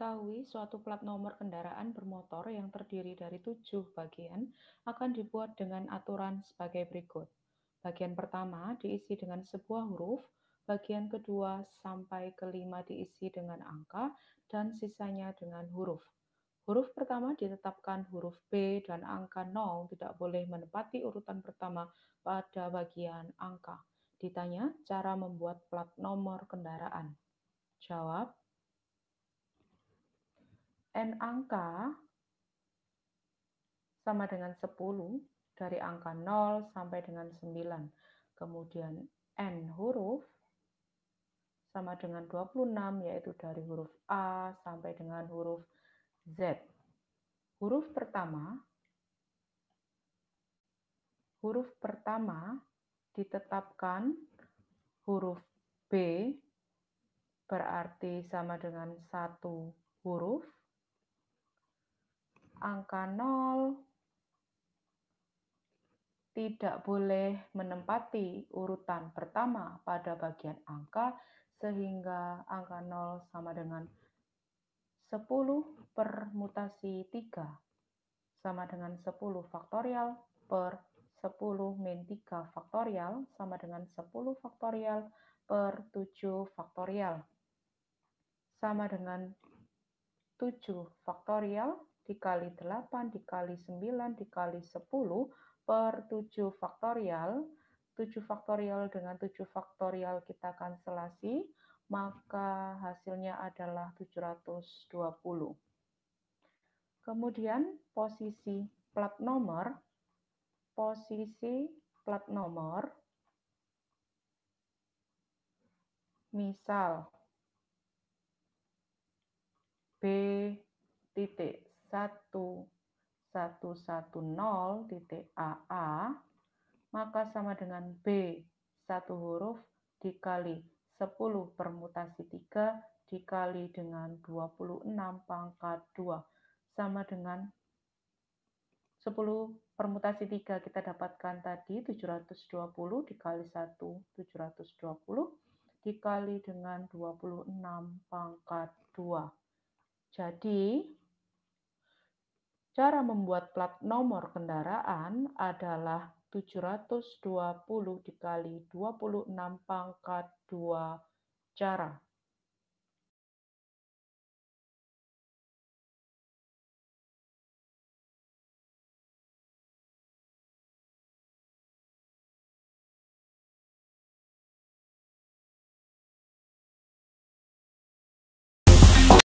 diketahui, suatu plat nomor kendaraan bermotor yang terdiri dari tujuh bagian akan dibuat dengan aturan sebagai berikut. Bagian pertama diisi dengan sebuah huruf, bagian kedua sampai kelima diisi dengan angka, dan sisanya dengan huruf. Huruf pertama ditetapkan huruf B dan angka 0 tidak boleh menempati urutan pertama pada bagian angka. Ditanya cara membuat plat nomor kendaraan. Jawab, n angka sama dengan 10 dari angka 0 sampai dengan 9. Kemudian n huruf sama dengan 26 yaitu dari huruf A sampai dengan huruf Z. Huruf pertama huruf pertama ditetapkan huruf B berarti sama dengan satu huruf angka 0 tidak boleh menempati urutan pertama pada bagian angka, sehingga angka 0 sama dengan 10 per mutasi 3 sama dengan 10 faktorial per 10 min 3 faktorial sama dengan 10 faktorial per 7 faktorial sama dengan 7 faktorial dikali 8, dikali 9, dikali 10 per 7 faktorial. 7 faktorial dengan 7 faktorial kita kanselasi, maka hasilnya adalah 720. Kemudian posisi plat nomor, posisi plat nomor, misal B titik 1110.AA maka sama dengan B satu huruf dikali 10 permutasi 3 dikali dengan 26 pangkat 2 sama dengan 10 permutasi 3 kita dapatkan tadi 720 dikali 1 720 dikali dengan 26 pangkat 2. Jadi Cara membuat plat nomor kendaraan adalah 720 dikali 26 pangkat 2 cara.